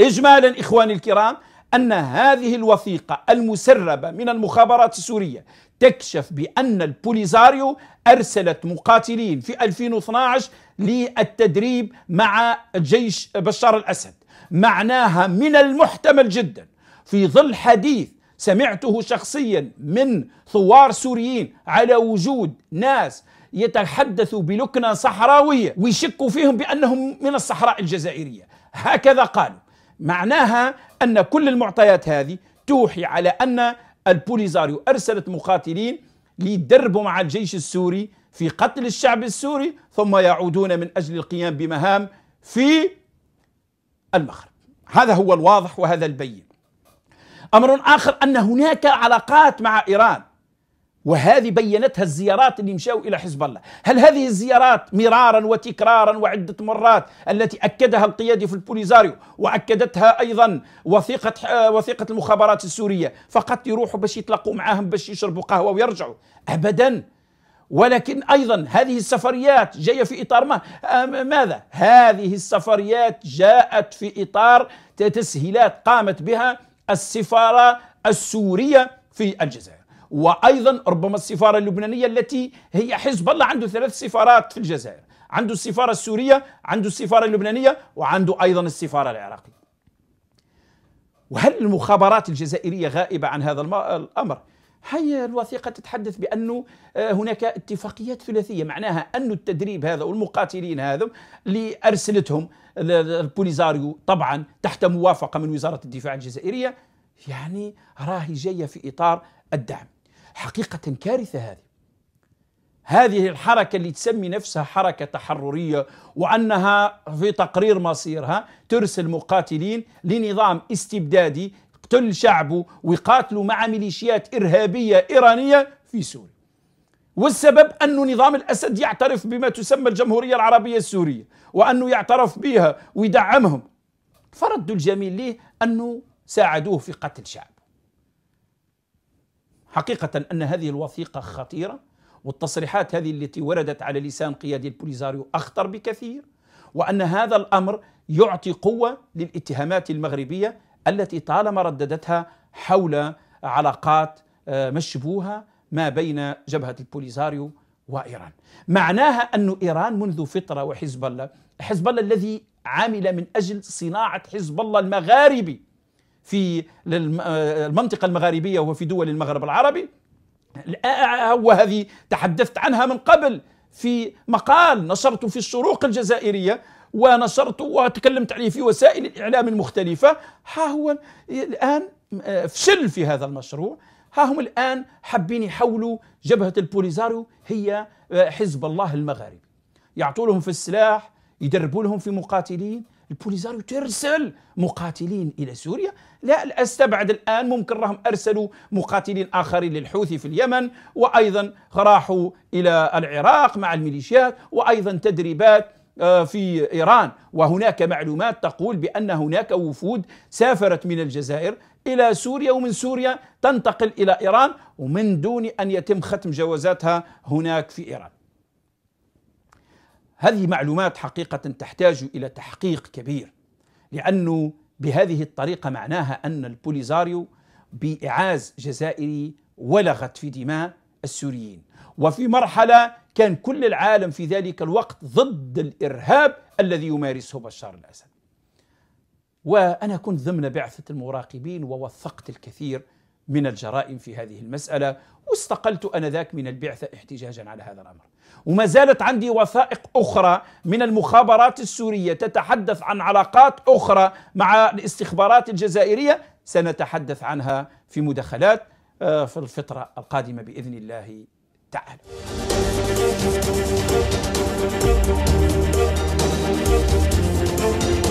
إجمالا إخواني الكرام أن هذه الوثيقة المسربة من المخابرات السورية تكشف بأن البوليزاريو أرسلت مقاتلين في 2012 للتدريب مع جيش بشار الأسد معناها من المحتمل جدا في ظل حديث سمعته شخصيا من ثوار سوريين على وجود ناس يتحدثوا بلكنة صحراوية ويشكوا فيهم بأنهم من الصحراء الجزائرية هكذا قالوا معناها أن كل المعطيات هذه توحي على أن البوليزاريو أرسلت مقاتلين ليدربوا مع الجيش السوري في قتل الشعب السوري ثم يعودون من أجل القيام بمهام في المغرب هذا هو الواضح وهذا البين أمر آخر أن هناك علاقات مع إيران وهذه بينتها الزيارات اللي مشاو الى حزب الله، هل هذه الزيارات مرارا وتكرارا وعده مرات التي اكدها القيادي في البوليزاريو واكدتها ايضا وثيقه آه، وثيقه المخابرات السوريه فقط يروحوا باش يتلاقوا معاهم باش يشربوا قهوه ويرجعوا، ابدا ولكن ايضا هذه السفريات جايه في اطار ما آه، ماذا؟ هذه السفريات جاءت في اطار تسهيلات قامت بها السفاره السوريه في الجزائر. وايضا ربما السفاره اللبنانيه التي هي حزب الله عنده ثلاث سفارات في الجزائر عنده السفاره السوريه عنده السفاره اللبنانيه وعنده ايضا السفاره العراقيه وهل المخابرات الجزائريه غائبه عن هذا الامر هي الوثيقه تتحدث بانه آه، هناك اتفاقيات ثلاثيه معناها ان التدريب هذا والمقاتلين هذا اللي ارسلتهم البوليزاريو طبعا تحت موافقه من وزاره الدفاع الجزائريه يعني راهي جايه في اطار الدعم حقيقة كارثة هذه هذه الحركة اللي تسمي نفسها حركة تحررية وأنها في تقرير مصيرها ترسل مقاتلين لنظام استبدادي يقتل شعبه ويقاتلوا مع ميليشيات إرهابية إيرانية في سوريا والسبب أن نظام الأسد يعترف بما تسمى الجمهورية العربية السورية وأنه يعترف بها ويدعمهم فرد الجميل ليه أنه ساعدوه في قتل شعب حقيقة أن هذه الوثيقة خطيرة والتصريحات هذه التي وردت على لسان قيادي البوليزاريو أخطر بكثير وأن هذا الأمر يعطي قوة للاتهامات المغربية التي طالما رددتها حول علاقات آه، مشبوهة ما بين جبهة البوليزاريو وإيران معناها أن إيران منذ فترة وحزب الله حزب الله الذي عمل من أجل صناعة حزب الله المغاربي في آه، المنطقة المغاربية وفي دول المغرب العربي آه، وهذه تحدثت عنها من قبل في مقال نشرته في الشروق الجزائرية ونشرته وتكلمت عليه في وسائل الإعلام المختلفة ها هو الآن آه، فشل في هذا المشروع ها هم الآن حابين يحولوا جبهة البوليزاريو هي حزب الله المغاربي يعطوا لهم في السلاح يدربوا لهم في مقاتلين البوليزاريو ترسل مقاتلين إلى سوريا لا أستبعد الآن ممكن راهم أرسلوا مقاتلين آخرين للحوثي في اليمن وأيضا راحوا إلى العراق مع الميليشيات وأيضا تدريبات آه، في إيران وهناك معلومات تقول بأن هناك وفود سافرت من الجزائر إلى سوريا ومن سوريا تنتقل إلى إيران ومن دون أن يتم ختم جوازاتها هناك في إيران هذه معلومات حقيقة تحتاج إلى تحقيق كبير لأنه بهذه الطريقة معناها أن البوليزاريو بإعاز جزائري ولغت في دماء السوريين وفي مرحلة كان كل العالم في ذلك الوقت ضد الإرهاب الذي يمارسه بشار الأسد وأنا كنت ضمن بعثة المراقبين ووثقت الكثير من الجرائم في هذه المسألة واستقلت أنذاك من البعثة احتجاجا على هذا الأمر وما زالت عندي وثائق أخرى من المخابرات السورية تتحدث عن علاقات أخرى مع الاستخبارات الجزائرية سنتحدث عنها في مداخلات آه، في الفترة القادمة بإذن الله تعالى Thank you.